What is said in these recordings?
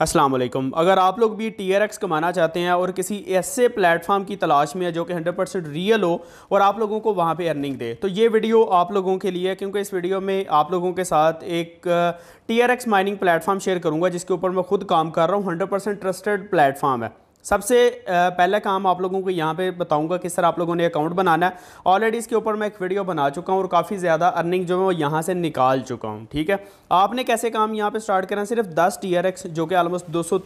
असलम अगर आप लोग भी टी आर एक्स कमाना चाहते हैं और किसी ऐसे प्लेटफॉर्म की तलाश में है जो कि 100 परसेंट रियल हो और आप लोगों को वहाँ पे अर्निंग दे तो ये वीडियो आप लोगों के लिए है क्योंकि इस वीडियो में आप लोगों के साथ एक T R X mining platform share करूँगा जिसके ऊपर मैं खुद काम कर रहा हूँ हंड्रेड परसेंट ट्रस्टेड प्लेटफॉर्म है सबसे पहला काम आप लोगों को यहाँ पे बताऊंगा किस तरह आप लोगों ने अकाउंट बनाना है ऑलरेडी इसके ऊपर मैं एक वीडियो बना चुका हूँ और काफ़ी ज़्यादा अर्निंग जो है वो यहाँ से निकाल चुका हूँ ठीक है आपने कैसे काम यहाँ पे स्टार्ट करना है सिर्फ दस टी जो कि आलमोस्ट दो सौ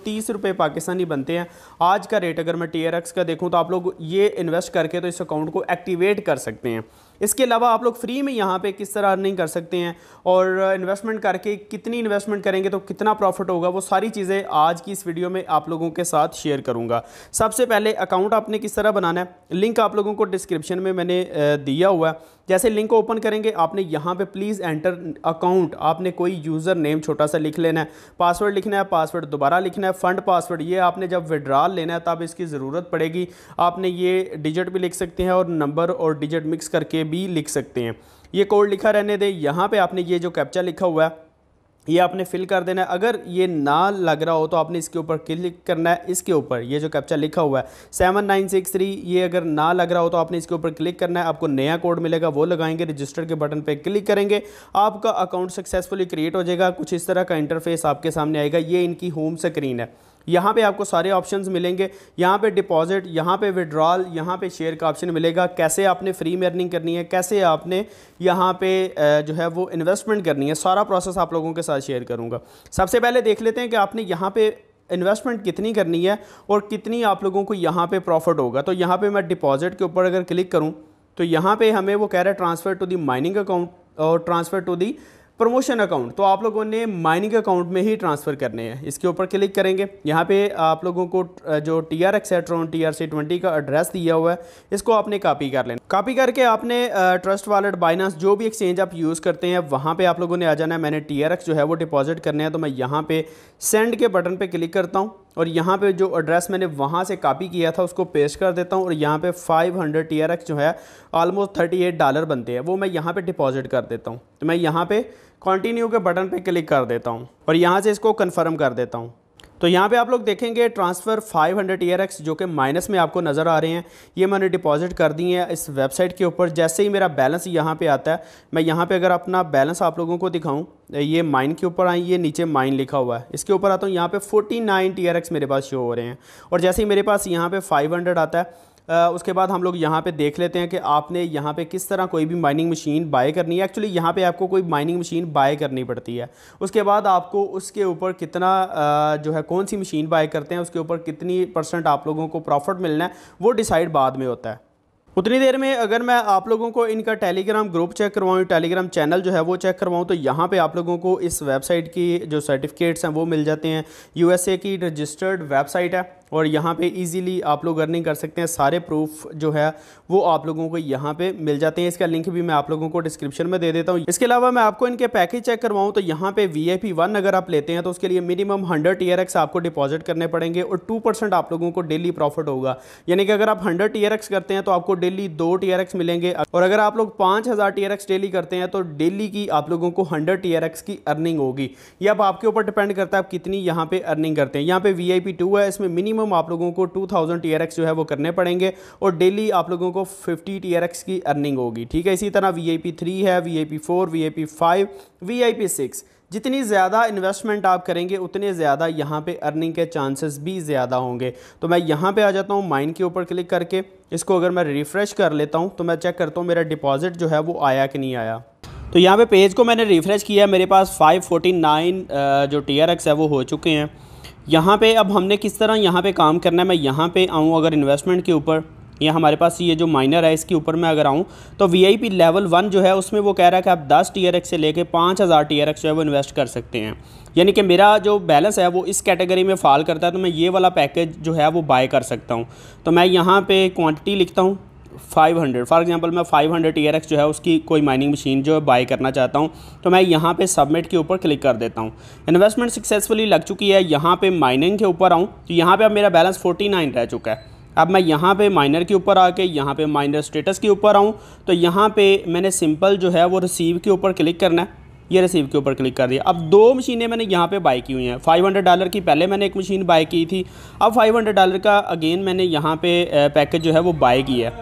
पाकिस्तानी बनते हैं आज का रेट अगर मैं टी का देखूँ तो आप लोग ये इन्वेस्ट करके तो इस अकाउंट को एक्टिवेट कर सकते हैं इसके अलावा आप लोग फ्री में यहाँ पे किस तरह अर्निंग कर सकते हैं और इन्वेस्टमेंट करके कितनी इन्वेस्टमेंट करेंगे तो कितना प्रॉफिट होगा वो सारी चीज़ें आज की इस वीडियो में आप लोगों के साथ शेयर करूँगा सबसे पहले अकाउंट आपने किस तरह बनाना है लिंक आप लोगों को डिस्क्रिप्शन में मैंने दिया हुआ है जैसे लिंक को ओपन करेंगे आपने यहाँ पे प्लीज़ एंटर अकाउंट आपने कोई यूज़र नेम छोटा सा लिख लेना है पासवर्ड लिखना है पासवर्ड दोबारा लिखना है फ़ंड पासवर्ड ये आपने जब विड्रॉल लेना है तब इसकी ज़रूरत पड़ेगी आपने ये डिजिट भी लिख सकते हैं और नंबर और डिजिट मिक्स करके भी लिख सकते हैं ये कोड लिखा रहने दें यहाँ पे आपने ये जो कैप्चा लिखा हुआ है ये आपने फिल कर देना है अगर ये ना लग रहा हो तो आपने इसके ऊपर क्लिक करना है इसके ऊपर ये जो कैप्चा लिखा हुआ है सेवन नाइन सिक्स थ्री ये अगर ना लग रहा हो तो आपने इसके ऊपर क्लिक करना है आपको नया कोड मिलेगा वो लगाएंगे रजिस्टर के बटन पे क्लिक करेंगे आपका अकाउंट सक्सेसफुली क्रिएट हो जाएगा कुछ इस तरह का इंटरफेस आपके सामने आएगा ये इनकी होम स्क्रीन है यहाँ पे आपको सारे ऑप्शंस मिलेंगे यहाँ पे डिपॉजिट यहाँ पे विड्रॉल यहाँ पे शेयर का ऑप्शन मिलेगा कैसे आपने फ्री में अर्निंग करनी है कैसे आपने यहाँ पे जो है वो इन्वेस्टमेंट करनी है सारा प्रोसेस आप लोगों के साथ शेयर करूँगा सबसे पहले देख लेते हैं कि आपने यहाँ पे इन्वेस्टमेंट कितनी करनी है और कितनी आप लोगों को यहाँ पे प्रॉफिट होगा तो यहाँ पे मैं डिपॉजिट के ऊपर अगर क्लिक करूँ तो यहाँ पर हमें वो कह रहा है transfer to the mining account और transfer to the promotion account तो आप लोगों ने माइनिंग अकाउंट में ही ट्रांसफ़र करने हैं इसके ऊपर क्लिक करेंगे यहाँ पे आप लोगों को जो T R X Tron T R C twenty का एड्रेस दिया हुआ है इसको आपने कॉपी कर लेना कॉपी करके आपने ट्रस्ट वॉलेट बाइनास जो भी एक्सचेंज आप यूज़ करते हैं वहाँ पर आप लोगों ने आ जाना है मैंने टी आर एक्स जो है वो डिपॉजिट करने हैं तो मैं यहाँ पर सेंड के बटन पर क्लिक करता हूँ और यहाँ पे जो एड्रेस मैंने वहाँ से कॉपी किया था उसको पेस्ट कर देता हूँ और यहाँ पे 500 हंड्रेड टी जो है ऑलमोस्ट 38 डॉलर बनते हैं वो मैं यहाँ पे डिपॉजिट कर देता हूँ तो मैं यहाँ पे कंटिन्यू के बटन पे क्लिक कर देता हूँ और यहाँ से इसको कन्फर्म कर देता हूँ तो यहाँ पे आप लोग देखेंगे ट्रांसफ़र 500 हंड्रेड एक्स जो कि माइनस में आपको नज़र आ रहे हैं ये मैंने डिपॉजिट कर दी है इस वेबसाइट के ऊपर जैसे ही मेरा बैलेंस यहाँ पे आता है मैं यहाँ पे अगर अपना बैलेंस आप लोगों को दिखाऊँ ये माइन के ऊपर आई ये नीचे माइन लिखा हुआ है इसके ऊपर आता हूँ यहाँ पे 49 नाइन मेरे पास शो हो रहे हैं और जैसे ही मेरे पास यहाँ पर फाइव आता है उसके बाद हम लोग यहाँ पे देख लेते हैं कि आपने यहाँ पे किस तरह कोई भी माइनिंग मशीन बाय करनी है एक्चुअली यहाँ पे आपको कोई माइनिंग मशीन बाय करनी पड़ती है उसके बाद आपको उसके ऊपर कितना जो है कौन सी मशीन बाय करते हैं उसके ऊपर कितनी परसेंट आप लोगों को प्रॉफिट मिलना है वो डिसाइड बाद में होता है उतनी देर में अगर मैं आप लोगों को इनका टेलीग्राम ग्रुप चेक करवाऊँ टेलीग्राम चैनल जो है वो चेक करवाऊँ तो यहाँ पे आप लोगों को इस वेबसाइट की जो सर्टिफिकेट्स हैं वो मिल जाते हैं यूएसए की रजिस्टर्ड वेबसाइट है और यहाँ पे इजीली आप लोग अर्निंग कर सकते हैं सारे प्रूफ जो है वो आप लोगों को यहाँ पे मिल जाते हैं इसका लिंक भी मैं आप लोगों को डिस्क्रिप्शन में दे देता हूँ इसके अलावा मैं आपको इनके पैकेज चेक करवाऊँ तो यहाँ पे वी आई पी वन अगर आप लेते हैं तो उसके लिए मिनिमम हंड्रेड टी आपको डिपॉजिट करने पड़ेंगे और टू परसेंट आप लोगों को डेली प्रॉफिट होगा यानी कि अगर आप हंड्रेड टी करते हैं तो आपको डेली दो टी मिलेंगे और अगर आप लोग पाँच हज़ार टी डेली करते हैं तो डेली की आप लोगों को हंड्रेड टी की अर्निंग होगी ये अब आपके ऊपर डिपेंड करता है आप कितनी यहाँ पे अर्निंग करते हैं यहाँ पे वी आई पी टू है इसमें मिनिमम मैक्सिमम आप लोगों को 2000 थाउजेंड जो है वो करने पड़ेंगे और डेली आप लोगों को 50 टी की अर्निंग होगी ठीक है इसी तरह वी आई पी थ्री है V I P four V I P five V I P six जितनी ज़्यादा इन्वेस्टमेंट आप करेंगे उतने ज़्यादा यहाँ पे अर्निंग के चांसेस भी ज़्यादा होंगे तो मैं यहाँ पे आ जाता हूँ माइन के ऊपर क्लिक करके इसको अगर मैं रिफ़्रेश कर लेता हूँ तो मैं चेक करता हूँ मेरा डिपॉज़िट जो है वो आया कि नहीं आया तो यहाँ पे पेज को मैंने रिफ़्रेश किया मेरे पास 549 जो टी है वो हो चुके हैं यहाँ पे अब हमने किस तरह यहाँ पे काम करना है मैं यहाँ पे आऊँ अगर इन्वेस्टमेंट के ऊपर या हमारे पास ये जो माइनर है इसके ऊपर मैं अगर आऊँ तो पी लेवल वन जो है उसमें वो कह रहा है कि आप दस टी से लेके पाँच हज़ार टी जो है वो इन्वेस्ट कर सकते हैं यानी कि मेरा जो बैलेंस है वो इस कैटेगरी में फ़ाल करता है तो मैं ये वाला पैकेज जो है वो बाय कर सकता हूँ तो मैं यहाँ पर क्वान्टिटी लिखता हूँ फाइव हंड्रेड फॉर एग्जांपल मैं फाइव हंड्रेड ईयर e एक्स जो है उसकी कोई माइनिंग मशीन जो है बाय करना चाहता हूँ तो मैं यहाँ पे सबमिट के ऊपर क्लिक कर देता हूँ इन्वेस्टमेंट सक्सेसफुली लग चुकी है यहाँ पे माइनिंग के ऊपर आऊँ तो यहाँ पे अब मेरा बैलेंस फोर्टी नाइन रह चुका है अब मैं यहाँ पे माइनर के ऊपर आके यहाँ पे माइनर स्टेटस के ऊपर आऊँ तो यहाँ पे मैंने सिंपल जो है वो रिसीव के ऊपर क्लिक करना है ये रिसीव के ऊपर क्लिक कर दिया अब दो मशीनें मैंने यहाँ पे बाई की हुई हैं 500 डॉलर की पहले मैंने एक मशीन बाई की थी अब 500 डॉलर का अगेन मैंने यहाँ पे पैकेज जो है वो बाई की है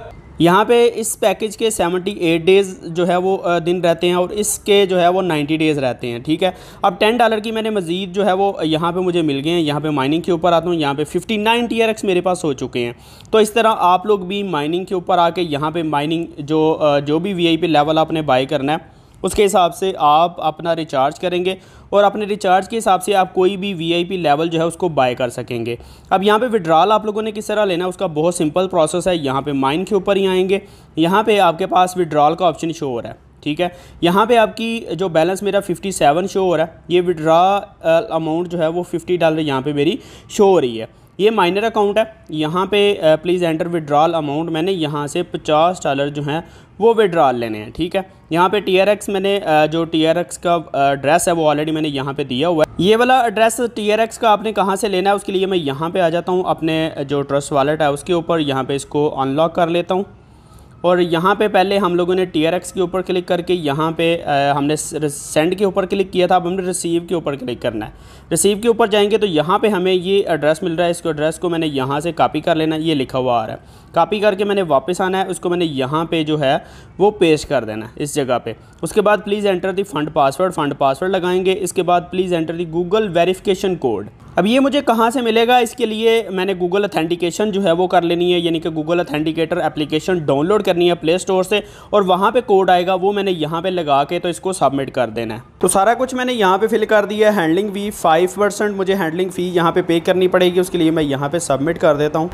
यहाँ पे इस पैकेज के 78 डेज़ जो है वो दिन रहते हैं और इसके जो है वो 90 डेज़ रहते हैं ठीक है अब 10 डॉलर की मैंने मज़ीद जो है वो यहाँ पे मुझे मिल गए हैं यहाँ पे माइनिंग के ऊपर आता हूँ यहाँ पे 59 TRX मेरे पास हो चुके हैं तो इस तरह आप लोग भी माइनिंग के ऊपर आके यहाँ पर माइनिंग जो जो भी वी आई लेवल आपने बाई करना है उसके हिसाब से आप अपना रिचार्ज करेंगे और अपने रिचार्ज के हिसाब से आप कोई भी वीआईपी लेवल जो है उसको बाय कर सकेंगे अब यहाँ पे विड्रॉल आप लोगों ने किस तरह लेना उसका बहुत सिंपल प्रोसेस है यहाँ पे माइन के ऊपर ही आएंगे यहाँ पे आपके पास विड्रॉल का ऑप्शन शो हो रहा है ठीक है यहाँ पे आपकी जो बैलेंस मेरा 57 शो हो रहा है ये विड्रा अमाउंट uh, जो है वो 50 डॉलर यहाँ पे मेरी शो हो रही है ये माइनर अकाउंट है यहाँ पे प्लीज़ एंटर विड्रॉल अमाउंट मैंने यहाँ से पचास डॉलर जो है वो विड्रॉल लेने हैं ठीक है यहाँ पे टी आर एक्स मैंने जो टी आर एक्स का एड्रेस है वो ऑलरेडी मैंने यहाँ पे दिया हुआ है ये वाला एड्रेस टी आर एक्स का आपने कहाँ से लेना है उसके लिए मैं यहाँ पे आ जाता हूँ अपने जो ट्रस्ट वॉलेट है उसके ऊपर यहाँ पे इसको अनलॉक कर लेता हूँ और यहाँ पे पहले हम लोगों ने टी आर एक्स के ऊपर क्लिक करके यहाँ पे आ, हमने सेंड के ऊपर क्लिक किया था अब हमने रिसीव के ऊपर क्लिक करना है रिसीव के ऊपर जाएंगे तो यहाँ पे हमें ये एड्रेस मिल रहा है इसको एड्रेस को मैंने यहाँ से कॉपी कर लेना ये लिखा हुआ आ रहा है कॉपी करके मैंने वापस आना है उसको मैंने यहाँ पर जो है वो पेश कर देना है इस जगह पे उसके बाद please enter the fund password fund password लगाएंगे इसके बाद please enter the Google verification code अब ये मुझे कहाँ से मिलेगा इसके लिए मैंने गूगल अथेंटिकेशन जो है वो कर लेनी है यानी कि गूगल अथेंटिकेटर एप्लीकेशन डाउनलोड करनी है प्ले स्टोर से और वहाँ पर कोड आएगा वो मैंने यहाँ पर लगा के तो इसको सबमिट कर देना है तो सारा कुछ मैंने यहाँ पर फिल कर दिया है हैंडलिंग वी फाइव मुझे हैंडलिंग फ़ी यहाँ पर पे करनी पड़ेगी उसके लिए मैं यहाँ पर सबमिट कर देता हूँ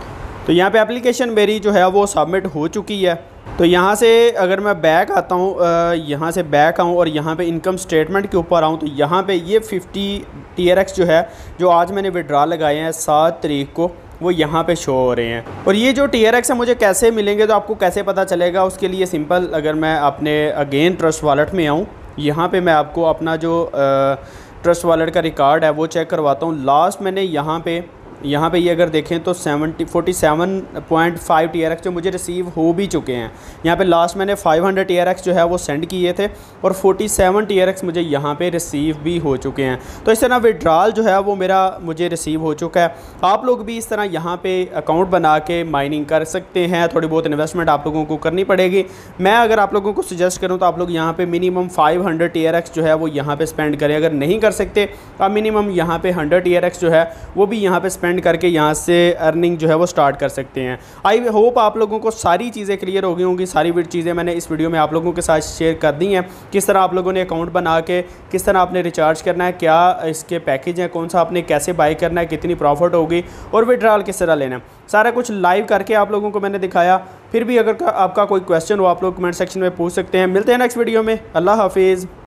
तो यहाँ पर एप्लीकेशन मेरी जो है वो सबमिट हो चुकी है तो यहाँ से अगर मैं बैक आता हूँ यहाँ से बैक आऊँ और यहाँ पे इनकम स्टेटमेंट के ऊपर आऊँ तो यहाँ पे ये 50 टी जो है जो आज मैंने विड्रा लगाए हैं सात तरीक को वो यहाँ पे शो हो रहे हैं और ये जो टी आर एक्स है मुझे कैसे मिलेंगे तो आपको कैसे पता चलेगा उसके लिए सिंपल अगर मैं अपने अगेन ट्रस्ट वॉलेट में आऊँ यहाँ पे मैं आपको अपना जो ट्रस्ट वॉलेट का रिकॉर्ड है वो चेक करवाता हूँ लास्ट मैंने यहाँ पे यहाँ पे ये अगर देखें तो seventy forty seven point five T R X जो मुझे रिसीव हो भी चुके हैं यहाँ पे लास्ट मैंने five hundred T R X जो है वो सेंड किए थे और फोर्टी सेवन टी एक्स मुझे यहाँ पे रिसीव भी हो चुके हैं तो इस तरह विड्रॉल जो है वो मेरा मुझे रिसीव हो चुका है आप लोग भी इस तरह यहाँ पर अकाउंट बना के माइनिंग कर सकते हैं थोड़ी बहुत इन्वेस्टमेंट आप लोगों को करनी पड़ेगी मैं अगर आप लोगों को सजेस्ट करूँ तो आप लोग यहाँ पर minimum five hundred T R X जो है वो यहाँ पर स्पेंड करें अगर नहीं कर सकते तो आप मिनिमम यहाँ पर हंड्रेड टी एक्स जो है वो भी यहाँ पर स्पेंड अर्न करके यहाँ से अर्निंग जो है वो स्टार्ट कर सकते हैं आई होप आप लोगों को सारी चीज़ें क्लियर हो गई होंगी सारी चीज़ें मैंने इस वीडियो में आप लोगों के साथ शेयर कर दी हैं किस तरह आप लोगों ने अकाउंट बना के किस तरह आपने रिचार्ज करना है क्या इसके पैकेज हैं कौन सा आपने कैसे बाई करना है कितनी प्रॉफिट होगी और विड्रॉल किस तरह लेना है सारा कुछ लाइव करके आप लोगों को मैंने दिखाया फिर भी अगर आपका कोई क्वेश्चन हो आप लोग कमेंट सेक्शन में पूछ सकते हैं मिलते हैं नेक्स्ट वीडियो में अल्लाह हाफिज़